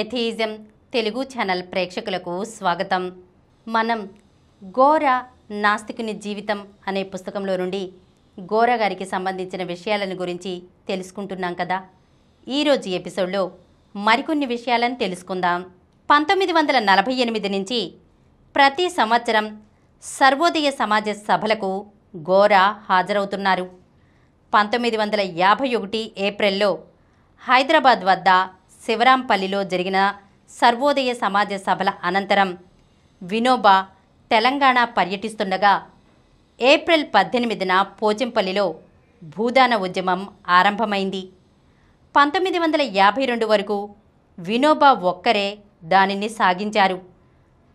Atheism Telugu channel ప్రేక్షకులకు స్వాగతం మనం గోర నాస్తికుని జీవితం అనే పుస్తకంలో నుండి గోర గారికి సంబంధించిన విషయాలను గురించి తెలుసుకుంటున్నాం కదా ఈరోజు ఎపిసోడ్లో మరికొన్ని విషయాలను తెలుసుకుందాం పంతొమ్మిది వందల నలభై ఎనిమిది నుంచి ప్రతి సంవత్సరం సర్వోదయ సమాజ సభలకు గోర హాజరవుతున్నారు పంతొమ్మిది వందల యాభై ఒకటి ఏప్రిల్లో హైదరాబాద్ వద్ద శివరాంపల్లిలో జరిగిన సర్వోదయ సమాజ సభల అనంతరం వినోబా తెలంగాణ పర్యటిస్తుండగా ఏప్రిల్ పద్దెనిమిదిన పోచంపల్లిలో భూదాన ఉద్యమం ఆరంభమైంది పంతొమ్మిది వందల యాభై రెండు వరకు వినోబా ఒక్కరే దానిని సాగించారు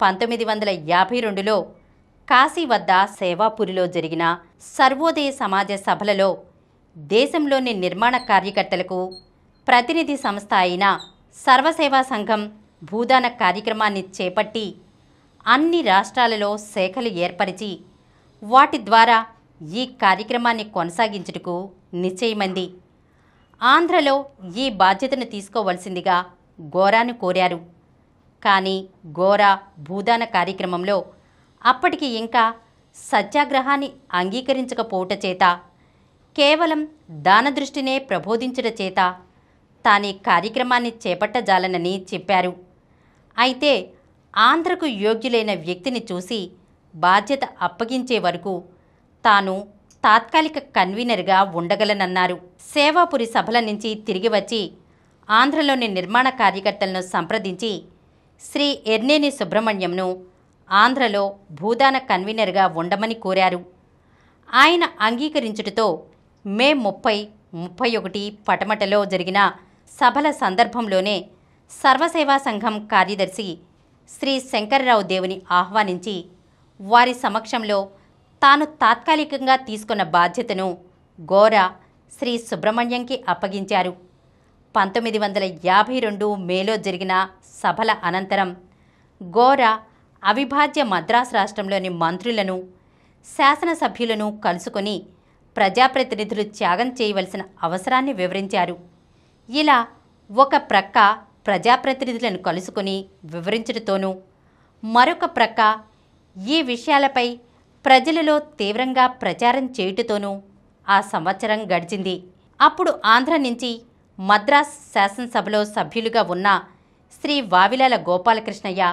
పంతొమ్మిది వందల యాభై రెండులో కాశీ వద్ద సేవాపురిలో జరిగిన సర్వోదయ సమాజ సభలలో దేశంలోని నిర్మాణ కార్యకర్తలకు ప్రతినిధి సంస్థ అయిన సర్వసేవా సంఘం భూదాన కార్యక్రమాన్ని చేపట్టి అన్ని రాష్ట్రాలలో శాఖలు ఏర్పరిచి వాటి ద్వారా ఈ కార్యక్రమాన్ని కొనసాగించుటకు నిశ్చయమంది ఆంధ్రలో ఈ బాధ్యతను తీసుకోవలసిందిగా గోరాను కోరారు కానీ గోరా భూదాన కార్యక్రమంలో అప్పటికి ఇంకా సత్యాగ్రహాన్ని అంగీకరించకపోవుట చేత కేవలం దృష్టినే ప్రబోధించుట చేత తాని కార్యక్రమాన్ని చేపట్టజాలనని చెప్పారు అయితే ఆంధ్రకు యోగ్యులైన వ్యక్తిని చూసి బాధ్యత అప్పగించే వరకు తాను తాత్కాలిక కన్వీనర్గా ఉండగలనన్నారు సేవాపురి సభల నుంచి తిరిగి వచ్చి ఆంధ్రలోని నిర్మాణ కార్యకర్తలను సంప్రదించి శ్రీ ఎర్నేని సుబ్రహ్మణ్యంను ఆంధ్రలో భూదాన కన్వీనర్గా ఉండమని కోరారు ఆయన అంగీకరించుటతో మే ముప్పై ముప్పై ఒకటి పటమటలో జరిగిన సభల సందర్భంలోనే సర్వసేవా సంఘం కార్యదర్శి శ్రీ శంకర్రావు దేవుని ఆహ్వానించి వారి సమక్షంలో తాను తాత్కాలికంగా తీసుకున్న బాధ్యతను గోర శ్రీ సుబ్రహ్మణ్యంకి అప్పగించారు పంతొమ్మిది వందల యాభై రెండు మేలో జరిగిన సభల అనంతరం గోర అవిభాజ్య మద్రాసు రాష్ట్రంలోని మంత్రులను శాసనసభ్యులను కలుసుకొని ప్రజాప్రతినిధులు త్యాగం చేయవలసిన అవసరాన్ని వివరించారు ఇలా ఒక ప్రక్క ప్రజాప్రతినిధులను కలుసుకుని వివరించడంతోనూ మరొక ప్రక్క ఈ విషయాలపై ప్రజలలో తీవ్రంగా ప్రచారం చేయుటతోనూ ఆ సంవత్సరం గడిచింది అప్పుడు ఆంధ్ర నుంచి మద్రాస్ శాసనసభలో సభ్యులుగా ఉన్న శ్రీ వావిలాల గోపాలకృష్ణయ్య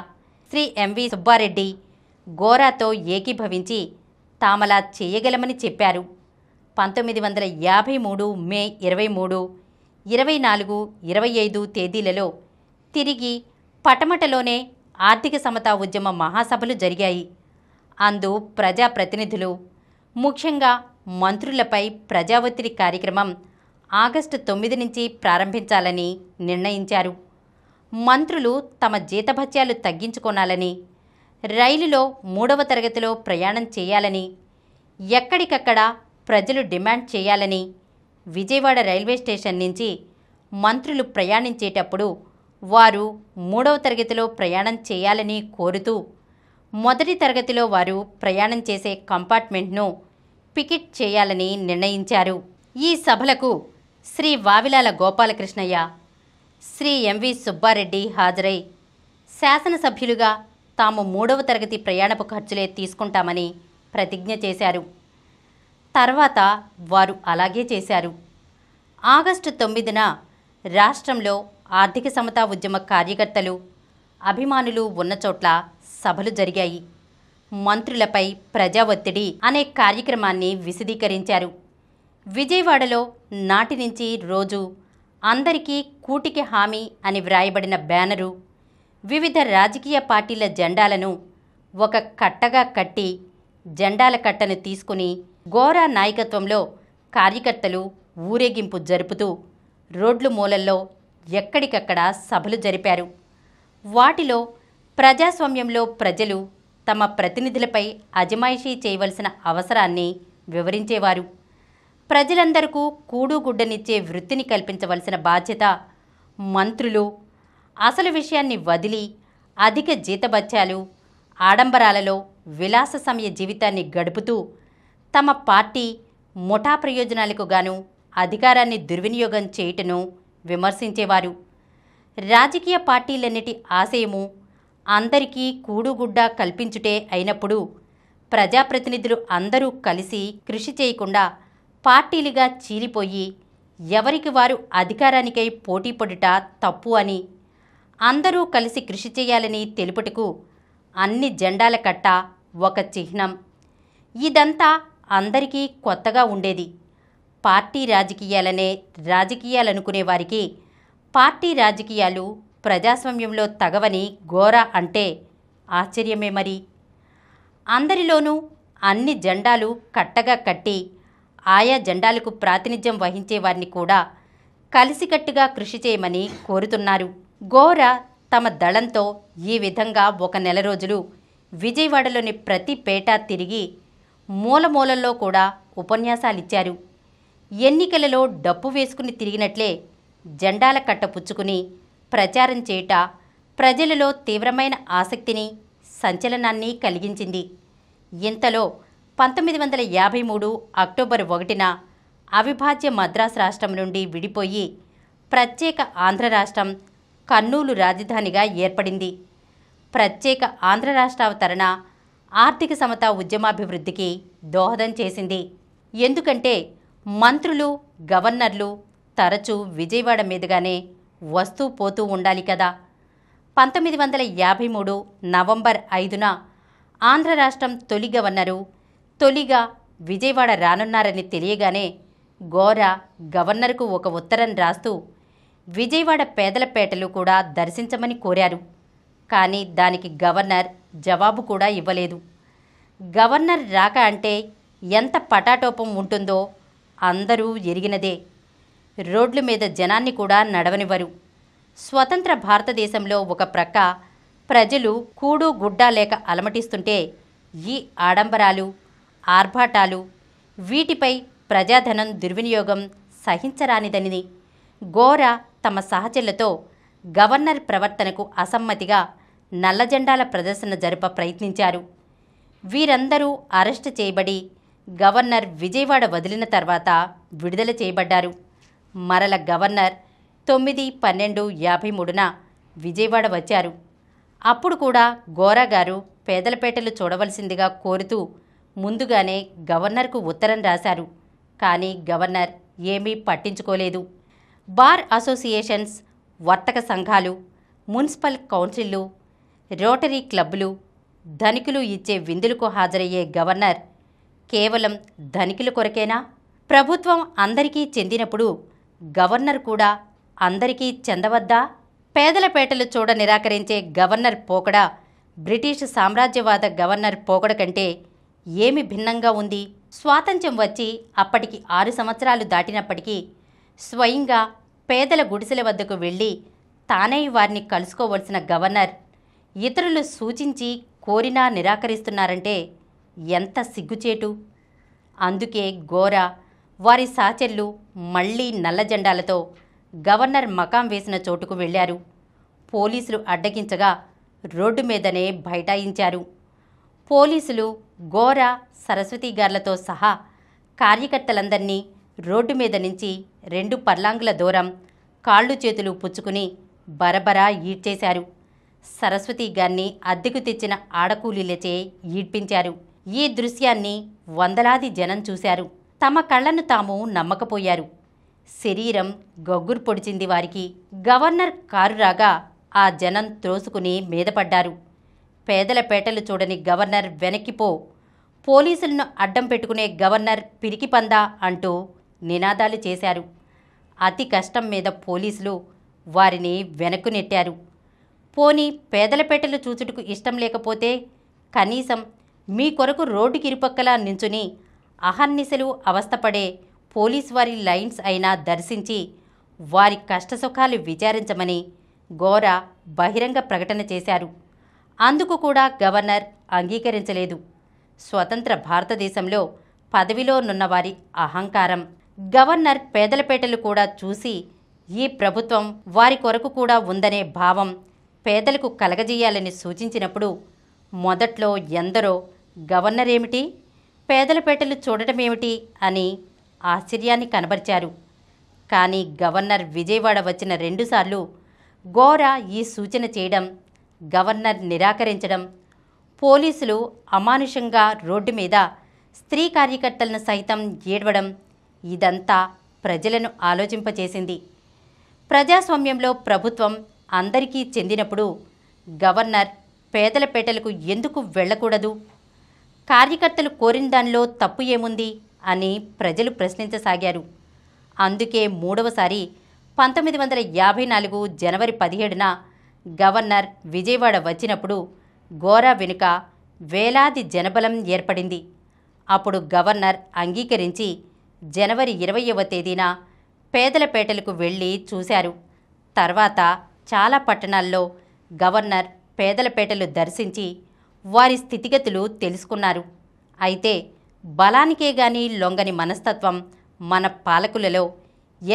శ్రీ ఎంవి సుబ్బారెడ్డి గోరాతో ఏకీభవించి తామలా చేయగలమని చెప్పారు పంతొమ్మిది వందల యాభై మూడు మే ఇరవై మూడు ఇరవై నాలుగు ఇరవై ఐదు తేదీలలో తిరిగి పటమటలోనే ఆర్థిక సమతా ఉద్యమ మహాసభలు జరిగాయి అందు ప్రజాప్రతినిధులు ముఖ్యంగా మంత్రులపై ప్రజా ఒత్తిడి కార్యక్రమం ఆగస్టు తొమ్మిది నుంచి ప్రారంభించాలని నిర్ణయించారు మంత్రులు తమ జీతభత్యాలు తగ్గించుకోనాలని రైలులో మూడవ తరగతిలో ప్రయాణం చేయాలని ఎక్కడికక్కడ ప్రజలు డిమాండ్ చేయాలని విజయవాడ రైల్వే స్టేషన్ నుంచి మంత్రులు ప్రయాణించేటప్పుడు వారు మూడవ తరగతిలో ప్రయాణం చేయాలని కోరుతూ మొదటి తరగతిలో వారు ప్రయాణం చేసే కంపార్ట్మెంట్ను పికెట్ చేయాలని నిర్ణయించారు ఈ సభలకు శ్రీ వావిలాల గోపాలకృష్ణయ్య శ్రీ ఎంవి సుబ్బారెడ్డి హాజరై శాసనసభ్యులుగా తాము మూడవ తరగతి ప్రయాణపు ఖర్చులే తీసుకుంటామని ప్రతిజ్ఞ చేశారు తర్వాత వారు అలాగే చేశారు ఆగస్టు తొమ్మిదిన రాష్ట్రంలో ఆర్థిక సమతా ఉద్యమ కార్యకర్తలు అభిమానులు ఉన్న చోట్ల సభలు జరిగాయి మంత్రులపై ప్రజా ఒత్తిడి అనే కార్యక్రమాన్ని విశదీకరించారు విజయవాడలో నాటి నుంచి రోజు అందరికీ కూటికి హామీ అని వ్రాయబడిన బ్యానరు వివిధ రాజకీయ పార్టీల జెండాలను ఒక కట్టగా కట్టి జెండాల కట్టను తీసుకుని గోరా నాయకత్వంలో కార్యకర్తలు ఊరేగింపు జరుపుతూ రోడ్లు మూలల్లో ఎక్కడికక్కడ సభలు జరిపారు వాటిలో ప్రజాస్వామ్యంలో ప్రజలు తమ ప్రతినిధులపై అజమాయిషీ చేయవలసిన అవసరాన్ని వివరించేవారు ప్రజలందరకు కూడుగుడ్డనిచ్చే వృత్తిని కల్పించవలసిన బాధ్యత మంత్రులు అసలు విషయాన్ని వదిలి అధిక జీతబత్యాలు ఆడంబరాలలో విలాస సమయ జీవితాన్ని గడుపుతూ తమ పార్టీ ముఠా ప్రయోజనాలకు గాను అధికారాన్ని దుర్వినియోగం చేయటను విమర్శించేవారు రాజకీయ పార్టీలన్నిటి ఆశయము అందరికీ కూడుగుడ్డ కల్పించుటే అయినప్పుడు ప్రజాప్రతినిధులు అందరూ కలిసి కృషి చేయకుండా పార్టీలుగా చీలిపోయి ఎవరికి వారు అధికారానికై పోటీ తప్పు అని అందరూ కలిసి కృషి చేయాలని తెలుపుటకు అన్ని జెండాల కట్ట ఒక చిహ్నం ఇదంతా అందరికీ కొత్తగా ఉండేది పార్టీ రాజకీయాలనే రాజకీయాలనుకునే వారికి పార్టీ రాజకీయాలు ప్రజాస్వామ్యంలో తగవని ఘోర అంటే ఆశ్చర్యమే మరి అందరిలోనూ అన్ని జెండాలు కట్టగా కట్టి ఆయా జెండాలకు ప్రాతినిధ్యం వహించే వారిని కూడా కలిసికట్టుగా కృషి చేయమని కోరుతున్నారు ఘోర తమ దళంతో ఈ విధంగా ఒక నెల రోజులు విజయవాడలోని ప్రతి పేటా తిరిగి మూలమూలల్లో కూడా ఉపన్యాసాలిచ్చారు ఎన్నికలలో డప్పు వేసుకుని తిరిగినట్లే జెండాల కట్ట పుచ్చుకుని ప్రచారం చేయుట ప్రజలలో తీవ్రమైన ఆసక్తిని సంచలనాన్ని కలిగించింది ఇంతలో పంతొమ్మిది వందల యాభై మూడు అక్టోబర్ ఒకటిన అవిభాజ్య మద్రాస్ రాష్ట్రం నుండి విడిపోయి ప్రత్యేక ఆంధ్ర రాష్ట్రం కర్నూలు రాజధానిగా ఏర్పడింది ప్రత్యేక ఆంధ్ర రాష్ట్రావతరణ ఆర్థిక సమత ఉద్యమాభివృద్ధికి దోహదం చేసింది ఎందుకంటే మంత్రులు గవర్నర్లు తరచూ విజయవాడ మీదుగానే వస్తూ పోతూ ఉండాలి కదా పంతొమ్మిది వందల యాభై మూడు నవంబర్ ఐదున ఆంధ్ర రాష్ట్రం తొలి గవర్నరు తొలిగా విజయవాడ రానున్నారని తెలియగానే గోర గవర్నర్కు ఒక ఉత్తరం రాస్తూ విజయవాడ పేదల పేటలు కూడా దర్శించమని కోరారు కానీ దానికి గవర్నర్ జవాబు కూడా ఇవ్వలేదు గవర్నర్ రాక అంటే ఎంత పటాటోపం ఉంటుందో అందరూ ఎరిగినదే రోడ్ల మీద జనాన్ని కూడా నడవనివ్వరు స్వతంత్ర భారతదేశంలో ఒక ప్రక్క ప్రజలు కూడు గుడ్డ లేక అలమటిస్తుంటే ఈ ఆడంబరాలు ఆర్భాటాలు వీటిపై ప్రజాధనం దుర్వినియోగం సహించరానిదని ఘోర తమ సహచరులతో గవర్నర్ ప్రవర్తనకు అసమ్మతిగా నల్లజెండాల ప్రదర్శన జరప ప్రయత్నించారు వీరందరూ అరెస్టు చేయబడి గవర్నర్ విజయవాడ వదిలిన తర్వాత విడుదల చేయబడ్డారు మరల గవర్నర్ తొమ్మిది పన్నెండు యాభై మూడున విజయవాడ వచ్చారు అప్పుడు కూడా గోరా గారు పేదలపేటలు చూడవలసిందిగా కోరుతూ ముందుగానే గవర్నర్కు ఉత్తరం రాశారు కానీ గవర్నర్ ఏమీ పట్టించుకోలేదు బార్ అసోసియేషన్స్ వర్తక సంఘాలు మున్సిపల్ కౌన్సిళ్ళు రోటరీ క్లబ్బులు ధనికులు ఇచ్చే విందులకు హాజరయ్యే గవర్నర్ కేవలం ధనికుల కొరకేనా ప్రభుత్వం అందరికీ చెందినప్పుడు గవర్నర్ కూడా అందరికీ చెందవద్దా పేదల పేటలు చూడ నిరాకరించే గవర్నర్ పోకడ బ్రిటిష్ సామ్రాజ్యవాద గవర్నర్ పోకడ కంటే ఏమి భిన్నంగా ఉంది స్వాతంత్ర్యం వచ్చి అప్పటికి ఆరు సంవత్సరాలు దాటినప్పటికీ స్వయంగా పేదల గుడిసెల వద్దకు వెళ్ళి తానే వారిని కలుసుకోవలసిన గవర్నర్ ఇతరులు సూచించి కోరినా నిరాకరిస్తున్నారంటే ఎంత సిగ్గుచేటు అందుకే గోర వారి సాచర్లు మళ్లీ నల్ల జెండాలతో గవర్నర్ మకాం వేసిన చోటుకు వెళ్లారు పోలీసులు అడ్డగించగా రోడ్డు మీదనే బైఠాయించారు పోలీసులు గోర సరస్వతి గార్లతో సహా కార్యకర్తలందరినీ రోడ్డు మీద నుంచి రెండు పర్లాంగుల దూరం కాళ్ళు చేతులు పుచ్చుకుని బరబరా ఈడ్చేశారు సరస్వతి గారిని అద్దెకు తెచ్చిన ఆడకూలీలచే ఈడ్పించారు ఈ దృశ్యాన్ని వందలాది జనం చూశారు తమ కళ్లను తాము నమ్మకపోయారు శరీరం గగ్గురు పొడిచింది వారికి గవర్నర్ కారు రాగా ఆ జనం త్రోసుకుని మీదపడ్డారు పేదల పేటలు చూడని గవర్నర్ వెనక్కిపో పోలీసులను అడ్డం పెట్టుకునే గవర్నర్ పిరికిపందా అంటూ నినాదాలు చేశారు అతి కష్టం మీద పోలీసులు వారిని వెనక్కు నెట్టారు పోని పేదల పెట్టెలు చూచుటకు ఇష్టం లేకపోతే కనీసం మీ కొరకు రోడ్డుకి ఇరుపక్కల నించుని అహర్నిశలు అవస్థపడే పోలీస్ వారి లైన్స్ అయినా దర్శించి వారి కష్టసుఖాలు విచారించమని ఘోర బహిరంగ ప్రకటన చేశారు అందుకు కూడా గవర్నర్ అంగీకరించలేదు స్వతంత్ర భారతదేశంలో పదవిలోనున్న వారి అహంకారం గవర్నర్ పేదలపేటలు కూడా చూసి ఈ ప్రభుత్వం వారి కొరకు కూడా ఉందనే భావం పేదలకు కలగజేయాలని సూచించినప్పుడు మొదట్లో ఎందరో గవర్నర్ ఏమిటి పేదలపేటలు చూడటమేమిటి అని ఆశ్చర్యాన్ని కనబరిచారు కానీ గవర్నర్ విజయవాడ వచ్చిన రెండుసార్లు ఘోర ఈ సూచన చేయడం గవర్నర్ నిరాకరించడం పోలీసులు అమానుషంగా రోడ్డు మీద స్త్రీ కార్యకర్తలను సైతం ఏడవడం ఇదంతా ప్రజలను ఆలోచింపచేసింది ప్రజాస్వామ్యంలో ప్రభుత్వం అందరికీ చెందినప్పుడు గవర్నర్ పేదల పేటలకు ఎందుకు వెళ్ళకూడదు కార్యకర్తలు కోరిన దానిలో తప్పు ఏముంది అని ప్రజలు ప్రశ్నించసాగారు అందుకే మూడవసారి పంతొమ్మిది వందల యాభై నాలుగు జనవరి పదిహేడున గవర్నర్ విజయవాడ వచ్చినప్పుడు గోరా వెనుక వేలాది జనబలం ఏర్పడింది అప్పుడు గవర్నర్ అంగీకరించి జనవరి ఇరవయవ తేదీన పేదలపేటలకు వెళ్ళి చూశారు తర్వాత చాలా పట్టణాల్లో గవర్నర్ పేదలపేటలు దర్శించి వారి స్థితిగతులు తెలుసుకున్నారు అయితే బలానికే గాని లొంగని మనస్తత్వం మన పాలకులలో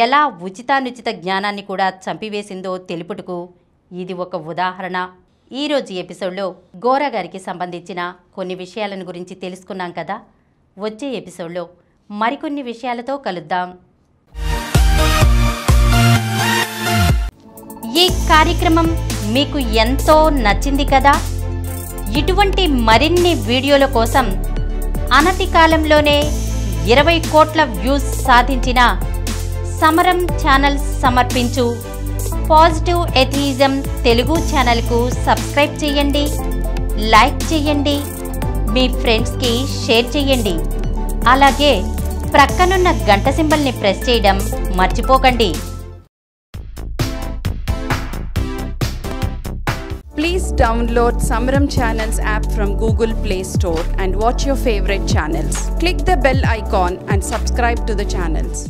ఎలా ఉచితానుచిత జ్ఞానాన్ని కూడా చంపివేసిందో తెలుపుటకు ఇది ఒక ఉదాహరణ ఈరోజు ఎపిసోడ్లో గోరా గారికి సంబంధించిన కొన్ని విషయాలను గురించి తెలుసుకున్నాం కదా వచ్చే ఎపిసోడ్లో మరికొన్ని విషయాలతో కలుద్దాం ఈ కార్యక్రమం మీకు ఎంతో నచ్చింది కదా ఇటువంటి మరిన్ని వీడియోల కోసం అనతి కాలంలోనే ఇరవై కోట్ల వ్యూస్ సాధించిన సమరం ఛానల్ సమర్పించు పాజిటివ్ ఎథిజం తెలుగు ఛానల్కు సబ్స్క్రైబ్ చేయండి లైక్ చేయండి మీ ఫ్రెండ్స్కి షేర్ చేయండి అలాగే ప్రక్కనున్న గంట సింబల్ని ప్రెస్ చేయడం మర్చిపోకండి Please download Samaram Channels app from Google Play Store and watch your favorite channels. Click the bell icon and subscribe to the channels.